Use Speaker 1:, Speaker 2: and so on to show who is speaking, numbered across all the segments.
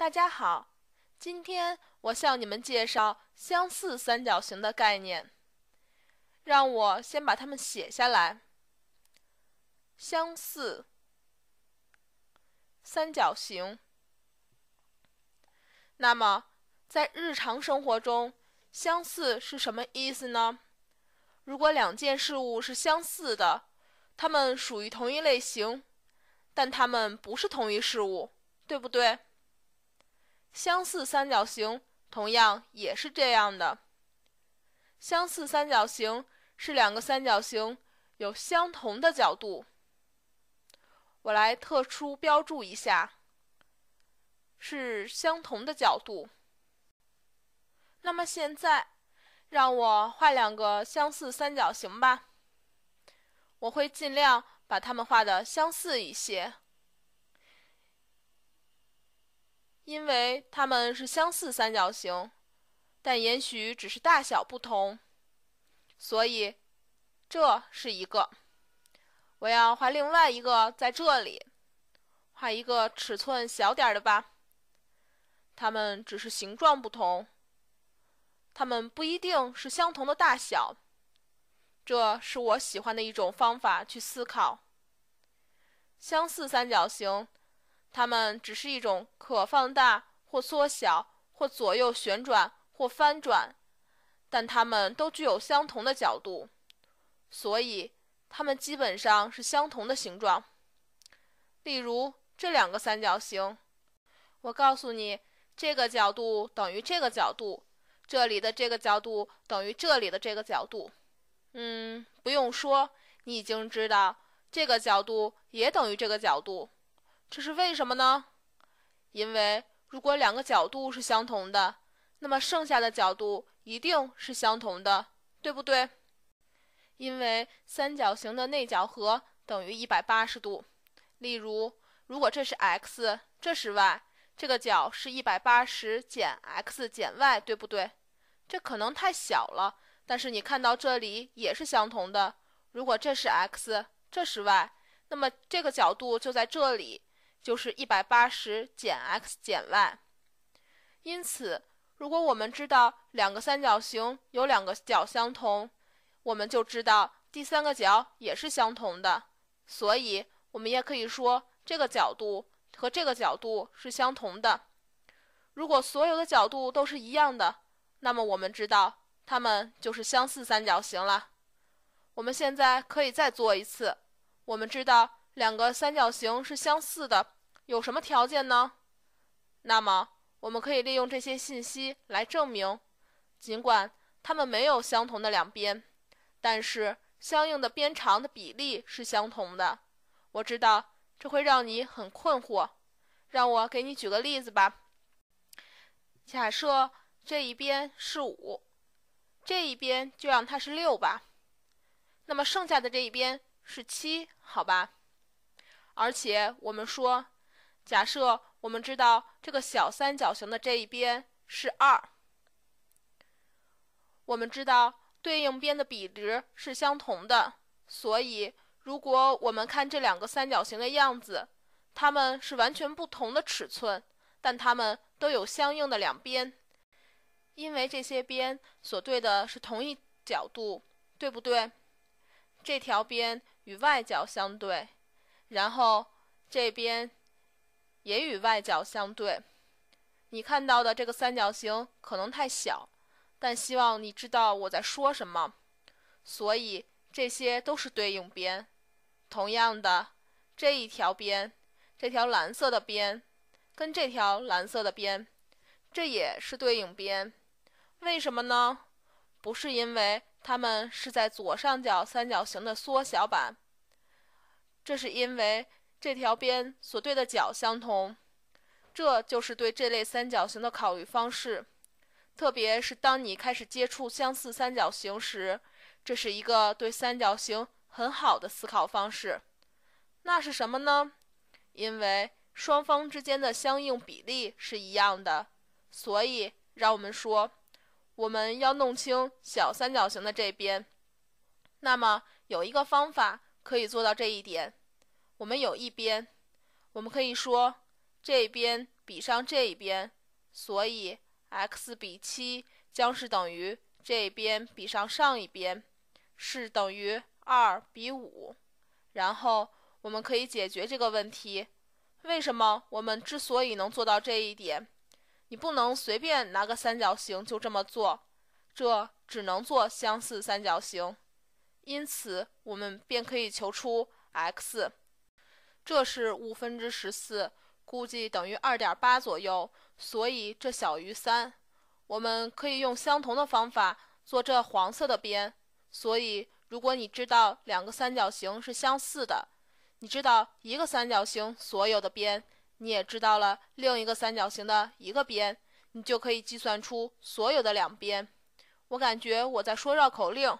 Speaker 1: 大家好，今天我向你们介绍相似三角形的概念。让我先把它们写下来：相似三角形。那么，在日常生活中，相似是什么意思呢？如果两件事物是相似的，它们属于同一类型，但它们不是同一事物，对不对？相似三角形同样也是这样的。相似三角形是两个三角形有相同的角度，我来特殊标注一下，是相同的角度。那么现在，让我画两个相似三角形吧。我会尽量把它们画的相似一些。因为它们是相似三角形，但也许只是大小不同，所以这是一个。我要画另外一个在这里，画一个尺寸小点的吧。它们只是形状不同，它们不一定是相同的大小。这是我喜欢的一种方法去思考相似三角形。它们只是一种可放大或缩小、或左右旋转或翻转，但它们都具有相同的角度，所以它们基本上是相同的形状。例如这两个三角形，我告诉你，这个角度等于这个角度，这里的这个角度等于这里的这个角度。嗯，不用说，你已经知道这个角度也等于这个角度。这是为什么呢？因为如果两个角度是相同的，那么剩下的角度一定是相同的，对不对？因为三角形的内角和等于一百八十度。例如，如果这是 x，这是 y，这个角是一百八十减 x 减 y，对不对？这可能太小了，但是你看到这里也是相同的。如果这是 x，这是 y，那么这个角度就在这里。就是一百八十减 x 减 y，因此，如果我们知道两个三角形有两个角相同，我们就知道第三个角也是相同的。所以，我们也可以说这个角度和这个角度是相同的。如果所有的角度都是一样的，那么我们知道它们就是相似三角形了。我们现在可以再做一次，我们知道。两个三角形是相似的，有什么条件呢？那么我们可以利用这些信息来证明。尽管它们没有相同的两边，但是相应的边长的比例是相同的。我知道这会让你很困惑，让我给你举个例子吧。假设这一边是五，这一边就让它是六吧。那么剩下的这一边是七，好吧？而且我们说，假设我们知道这个小三角形的这一边是二，我们知道对应边的比值是相同的。所以，如果我们看这两个三角形的样子，它们是完全不同的尺寸，但它们都有相应的两边，因为这些边所对的是同一角度，对不对？这条边与外角相对。然后这边也与外角相对。你看到的这个三角形可能太小，但希望你知道我在说什么。所以这些都是对应边。同样的，这一条边，这条蓝色的边，跟这条蓝色的边，这也是对应边。为什么呢？不是因为它们是在左上角三角形的缩小版。这是因为这条边所对的角相同，这就是对这类三角形的考虑方式。特别是当你开始接触相似三角形时，这是一个对三角形很好的思考方式。那是什么呢？因为双方之间的相应比例是一样的，所以让我们说，我们要弄清小三角形的这边。那么有一个方法可以做到这一点。我们有一边，我们可以说这一边比上这一边，所以 x 比七将是等于这一边比上上一边，是等于二比五。然后我们可以解决这个问题。为什么我们之所以能做到这一点？你不能随便拿个三角形就这么做，这只能做相似三角形。因此，我们便可以求出 x。这是五分之十四，估计等于二点八左右，所以这小于三。我们可以用相同的方法做这黄色的边。所以，如果你知道两个三角形是相似的，你知道一个三角形所有的边，你也知道了另一个三角形的一个边，你就可以计算出所有的两边。我感觉我在说绕口令，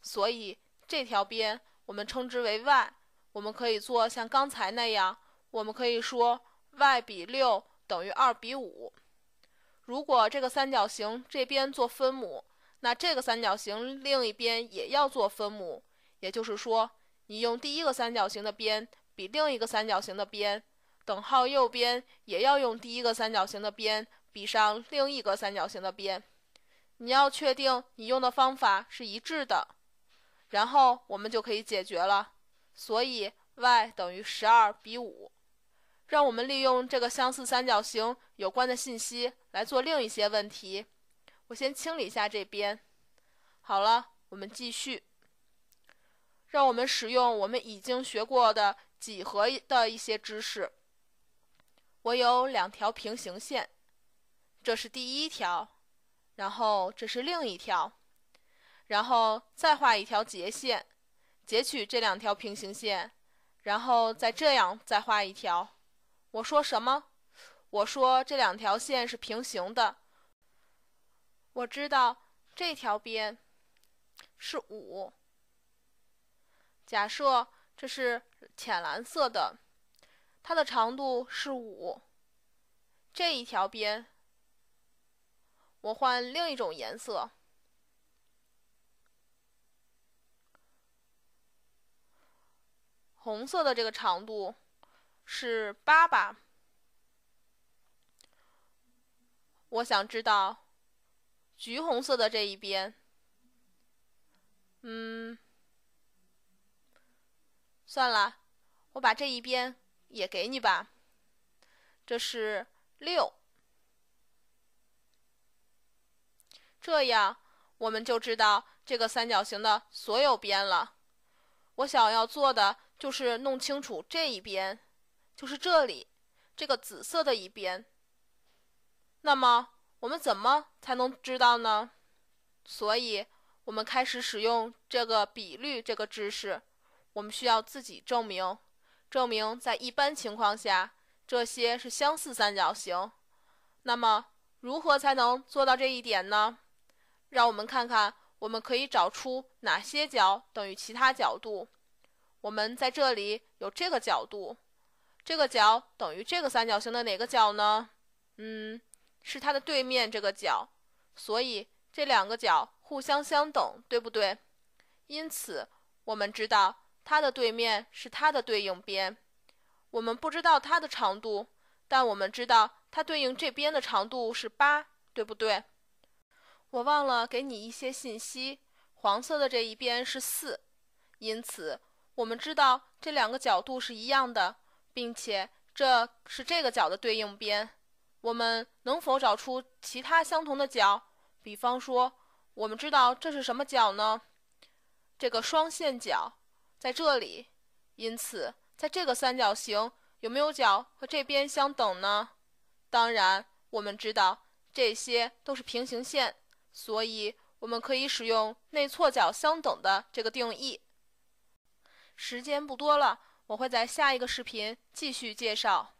Speaker 1: 所以这条边我们称之为 y。我们可以做像刚才那样，我们可以说 y 比六等于二比五。如果这个三角形这边做分母，那这个三角形另一边也要做分母。也就是说，你用第一个三角形的边比另一个三角形的边，等号右边也要用第一个三角形的边比上另一个三角形的边。你要确定你用的方法是一致的，然后我们就可以解决了。所以 y 等于十二比五。让我们利用这个相似三角形有关的信息来做另一些问题。我先清理一下这边。好了，我们继续。让我们使用我们已经学过的几何的一些知识。我有两条平行线，这是第一条，然后这是另一条，然后再画一条截线。截取这两条平行线，然后再这样再画一条。我说什么？我说这两条线是平行的。我知道这条边是五。假设这是浅蓝色的，它的长度是五。这一条边，我换另一种颜色。红色的这个长度是八吧？我想知道，橘红色的这一边，嗯，算了，我把这一边也给你吧。这是六，这样我们就知道这个三角形的所有边了。我想要做的。就是弄清楚这一边，就是这里这个紫色的一边。那么我们怎么才能知道呢？所以我们开始使用这个比率这个知识。我们需要自己证明，证明在一般情况下这些是相似三角形。那么如何才能做到这一点呢？让我们看看，我们可以找出哪些角等于其他角度。我们在这里有这个角度，这个角等于这个三角形的哪个角呢？嗯，是它的对面这个角，所以这两个角互相相等，对不对？因此，我们知道它的对面是它的对应边。我们不知道它的长度，但我们知道它对应这边的长度是八，对不对？我忘了给你一些信息，黄色的这一边是四，因此。我们知道这两个角度是一样的，并且这是这个角的对应边。我们能否找出其他相同的角？比方说，我们知道这是什么角呢？这个双线角在这里。因此，在这个三角形有没有角和这边相等呢？当然，我们知道这些都是平行线，所以我们可以使用内错角相等的这个定义。时间不多了，我会在下一个视频继续介绍。